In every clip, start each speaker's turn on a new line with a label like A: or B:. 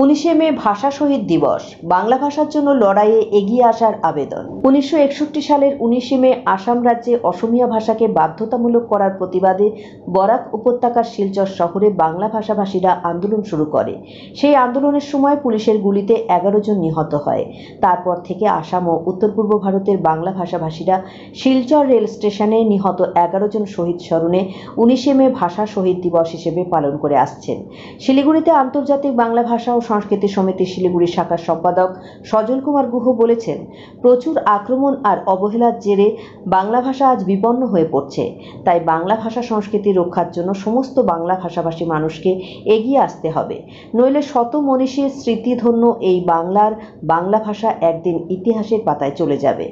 A: উনিশে মে ভাষা শহীদ দিবস বাংলা ভাষার জন্য লড়াইয়ে এগিয়ে আসার আবেদন উনিশশো সালের উনিশে মে আসাম রাজ্যে অসমীয়া ভাষাকে বাধ্যতামূলক করার প্রতিবাদে বরাক উপত্যকার শিলচর শহরে বাংলা ভাষাভাষীরা আন্দোলন শুরু করে সেই আন্দোলনের সময় পুলিশের গুলিতে এগারো জন নিহত হয় তারপর থেকে আসাম ও উত্তর পূর্ব ভারতের বাংলা ভাষাভাষীরা শিলচর রেল স্টেশনে নিহত এগারো জন শহীদ স্মরণে উনিশে মে ভাষা শহীদ দিবস হিসেবে পালন করে আসছেন শিলিগুড়িতে আন্তর্জাতিক বাংলা ভাষা ও সংস্কৃতি সমিতি শিলিগুড়ি শাখার সম্পাদক সজল কুমার গুহ বলেছেন প্রচুর আক্রমণ আর অবহেলার জেরে বাংলা ভাষা আজ বিপন্ন হয়ে পড়ছে তাই বাংলা ভাষা সংস্কৃতি রক্ষার জন্য সমস্ত বাংলা ভাষাভাষী মানুষকে এগিয়ে আসতে হবে নইলে শত মনীষীর স্মৃতিধন্য এই বাংলার বাংলা ভাষা একদিন ইতিহাসের পাতায় চলে যাবে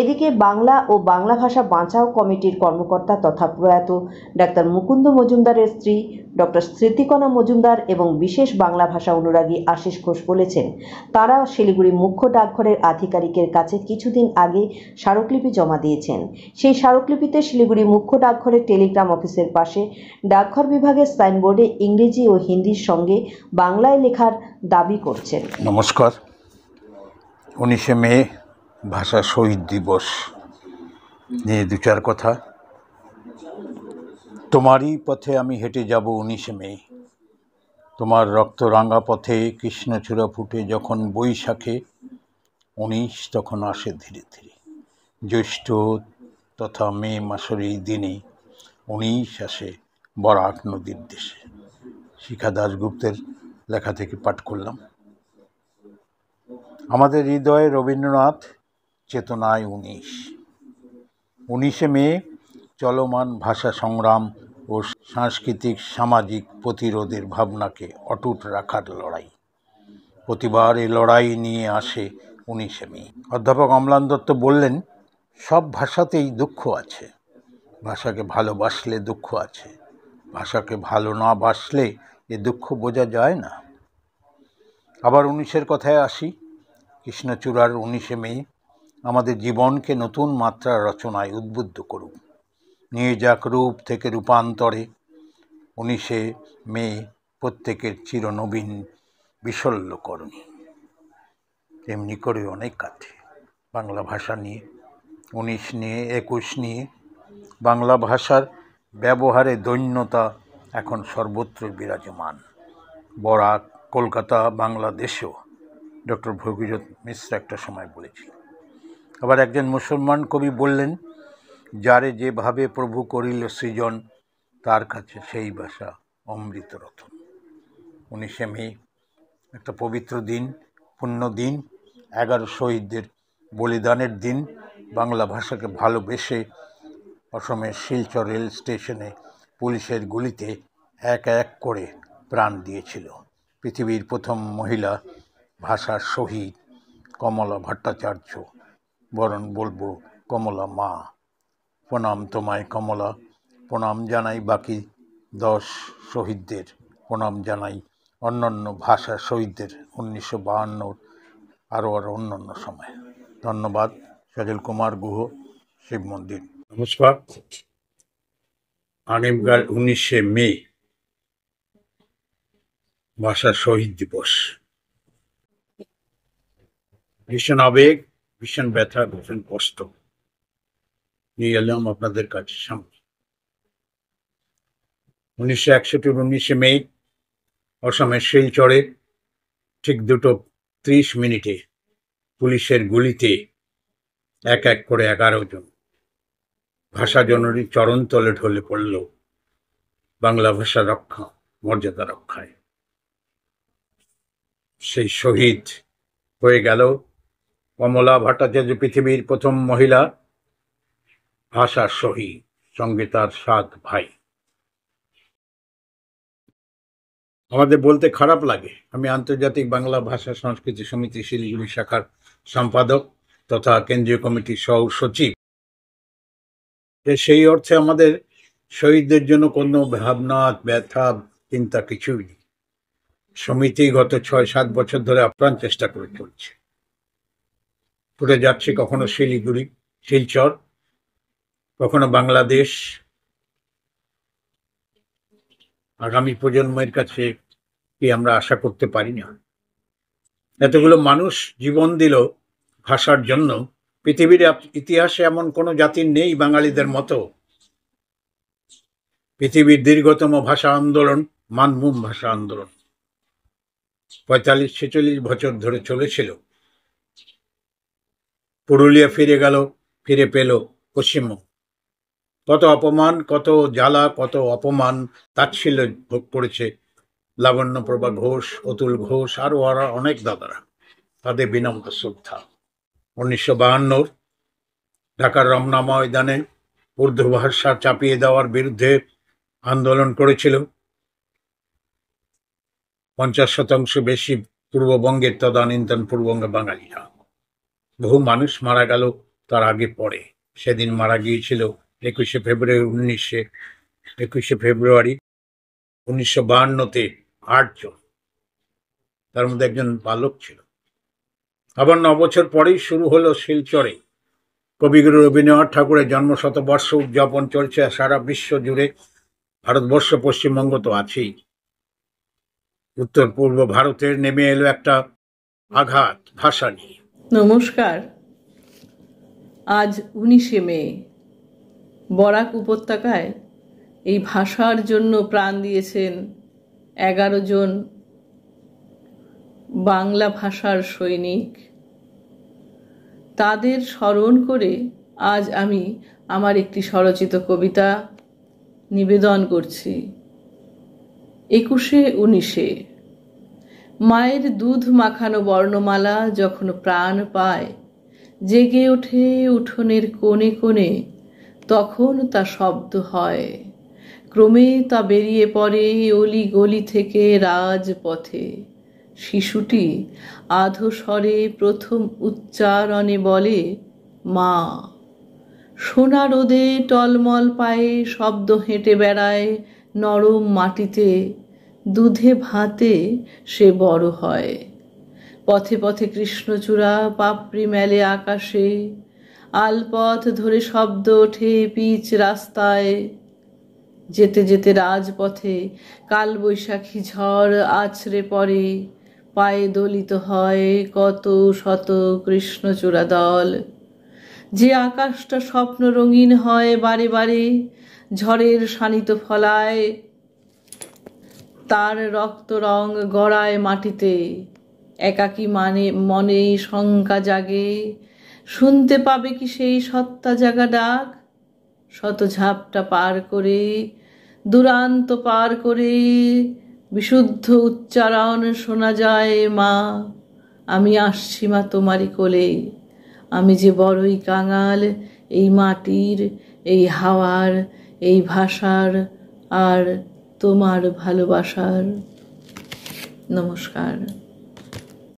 A: এদিকে বাংলা ও বাংলা ভাষা বাঁচাও কমিটির কর্মকর্তা তথা প্রয়াত ডাক্তার মুকুন্দ মজুমদারের স্ত্রী ডক্টর স্মৃতিকণা মজুমদার এবং বিশেষ বাংলা ভাষা অনুরাগী আশিস ঘোষ বলেছেন তারা শিলিগুড়ি মুখ্য ডাকঘরের আধিকারিকের কাছে কিছুদিন আগে স্মারকলিপি জমা দিয়েছেন সেই স্মারকলিপিতে শিলিগুড়ি মুখ্য ডাকঘরের টেলিগ্রাম অফিসের পাশে ডাকঘর বিভাগের সাইনবোর্ডে ইংরেজি ও হিন্দির সঙ্গে বাংলায় লেখার দাবি করছেন
B: নমস্কার উনিশে মে ভাষা শহীদ দিবস নিয়ে দু চার কথা তোমারই পথে আমি হেঁটে যাব উনিশে মে তোমার রক্তরাঙা পথে কৃষ্ণচূড়া ফুটে যখন বৈশাখে উনিশ তখন আসে ধীরে ধীরে জ্যৈষ্ঠ তথা মে মাসের এই দিনে উনিশ আসে বরাক নদীর দেশে শিখা দাশগুপ্তের লেখা থেকে পাঠ করলাম আমাদের হৃদয়ে রবীন্দ্রনাথ চেতনায় উনিশ উনিশে মে চলমান ভাষা সংগ্রাম ও সাংস্কৃতিক সামাজিক প্রতিরোধের ভাবনাকে অটুট রাখার লড়াই প্রতিবার এই লড়াই নিয়ে আসে উনিশে মে অধ্যাপক অমলান দত্ত বললেন সব ভাষাতেই দুঃখ আছে ভাষাকে ভালোবাসলে দুঃখ আছে ভাষাকে ভালো না বাসলে এ দুঃখ বোঝা যায় না আবার উনিশের কথায় আসি কৃষ্ণচূড়ার উনিশে মে আমাদের জীবনকে নতুন মাত্রা রচনায় উদ্বুদ্ধ করুন নিয়ে যাক রূপ থেকে রূপান্তরে উনিশে মে প্রত্যেকের চিরনবীন বিশল্যকরণী তেমনি করে অনেক কাছে বাংলা ভাষা নিয়ে উনিশ নিয়ে একুশ নিয়ে বাংলা ভাষার ব্যবহারে দৈন্যতা এখন সর্বত্র বিরাজমান বরাক কলকাতা বাংলাদেশেও ডক্টর ভগীরথ মিশ্র একটা সময় বলেছি আবার একজন মুসলমান কবি বললেন যারে যেভাবে প্রভু করিল সৃজন তার কাছে সেই ভাষা অমৃত রতন উনিশে মে একটা পবিত্র দিন পুণ্য দিন এগারো শহীদদের বলিদানের দিন বাংলা ভাষাকে ভালোবেসে অসমের শিলচর রেল স্টেশনে পুলিশের গুলিতে এক এক করে প্রাণ দিয়েছিল পৃথিবীর প্রথম মহিলা ভাষার শহীদ কমলা ভট্টাচার্য বরণ বলবো কমলা মা প্রণাম তোমায় কমলা প্রণাম জানাই বাকি দশ শহীদদের প্রণাম জানাই অন্যান্য ভাষা শহীদদের উনিশশো বাহান্নর আরও আরও অন্যান্য সময় ধন্যবাদ সজল কুমার গুহ শিব মন্দির নমস্কার আগামীকাল উনিশে মে ভাষা শহীদ দিবস ভীষণ আবেগ ভীষণ ব্যথা ভীষণ কষ্ট নিয়ে এলাম আপনাদের কাছে সামনে উনিশশো একষট্টি উনিশে মে অসমের শিলচরে ঠিক দুটো ত্রিশ মিনিটে পুলিশের গুলিতে এক এক করে এগারো জন ভাষা জননী চরণতলে ঢলে পড়ল বাংলা ভাষা রক্ষা মর্যাদা রক্ষায় সেই শহীদ হয়ে গেল কমলা ভট্টাচার্য পৃথিবীর প্রথম মহিলা ভাষার সহি সঙ্গে তার সাত ভাই আমাদের বলতে খারাপ লাগে আমি আন্তর্জাতিক বাংলা ভাষা সংস্কৃতি সমিতি শিলিগুড়ি শাখার সম্পাদক তথা কেন্দ্রীয় কমিটির সহ সচিব সেই অর্থে আমাদের শহীদদের জন্য কোনো ভাবনা ব্যথা চিন্তা কিছুই নেই সমিতি গত ছয় সাত বছর ধরে আপ্রাণ চেষ্টা করে চলছে পুরে যাচ্ছে কখনো শিলিগুড়ি শিলচর কখনো বাংলাদেশ আগামী প্রজন্মের কাছে কি আমরা আশা করতে পারি না এতগুলো মানুষ জীবন দিল ভাষার জন্য পৃথিবীর ইতিহাসে এমন কোনো জাতির নেই বাঙালিদের মতো পৃথিবীর দীর্ঘতম ভাষা আন্দোলন মানমুম ভাষা আন্দোলন পঁয়তাল্লিশ ছেচল্লিশ বছর ধরে চলেছিল পুরুলিয়া ফিরে গেল ফিরে পেল পশ্চিমবঙ্গ কত অপমান কত জ্বালা কত অপমান তাচ্ছিল্য ভোগ করেছে লাবণ্যপ্রভা ঘোষ অতুল ঘোষ আরও আরো অনেক দাদারা তাদের বিনম্র শ্রদ্ধা উনিশশো বাহান্নর ঢাকার রমনা ময়দানে উর্দু ভাষা চাপিয়ে দেওয়ার বিরুদ্ধে আন্দোলন করেছিল পঞ্চাশ শতাংশ বেশি পূর্ববঙ্গের তদানীন্তন পূর্ববঙ্গে বাঙালিরা বহু মানুষ মারা গেল তার আগে পরে সেদিন মারা গিয়েছিল একুশে ফেব্রুয়ারি উনিশে একুশে ফেব্রুয়ারি উনিশশো বাহান্নতে আটজন তার মধ্যে একজন বালক ছিল আবার ন বছর পরেই শুরু হলো শিলচরে কবিগুরু রবীন্দ্রনাথ ঠাকুরের জন্মশতবর্ষ উদযাপন চলছে সারা বিশ্ব জুড়ে ভারতবর্ষ পশ্চিমবঙ্গ তো আছেই উত্তর পূর্ব ভারতের নেমে এলো একটা আঘাত ভাষা নিয়ে
C: নমস্কার আজ উনিশে মে বরাক উপত্যকায় এই ভাষার জন্য প্রাণ দিয়েছেন এগারো জন বাংলা ভাষার সৈনিক তাদের স্মরণ করে আজ আমি আমার একটি স্বরচিত কবিতা নিবেদন করছি একুশে উনিশে মায়ের দুধ মাখানো বর্ণমালা যখন প্রাণ পায় জেগে ওঠে উঠোনের কোণে কোণে তখন তা শব্দ হয় ক্রমে তা বেরিয়ে পড়ে অলি গলি থেকে রাজপথে শিশুটি আধস্বরে প্রথম উচ্চারণে বলে মা সোনা রোদে টলমল পায়ে শব্দ হেঁটে বেড়ায় নরম মাটিতে দুধে ভাতে সে বড় হয় পথে পথে কৃষ্ণচূড়া পাপড়ি মেলে আকাশে আলপথ ধরে শব্দ ওঠে পিচ রাস্তায় যেতে যেতে রাজপথে কালবৈশাখী ঝড় আছড়ে পড়ে পায়ে দলিত হয় কত শত কৃষ্ণচূড়া দল যে আকাশটা স্বপ্ন রঙিন হয় বারে বারে ঝড়ের শানিত ফলায় তার রক্ত রং গড়ায় মাটিতে একাকী মানে মনে শঙ্কা জাগে শুনতে পাবে কি সেই সত্তা জাগা ডাক শত ঝাপটা পার করে দুরান্ত পার করে বিশুদ্ধ উচ্চারণ শোনা যায় মা আমি আসছি মা তোমারই কোলে আমি যে বড়ই কাঙাল এই মাটির এই হাওয়ার এই ভাষার আর তোমার ভালোবাসার নমস্কার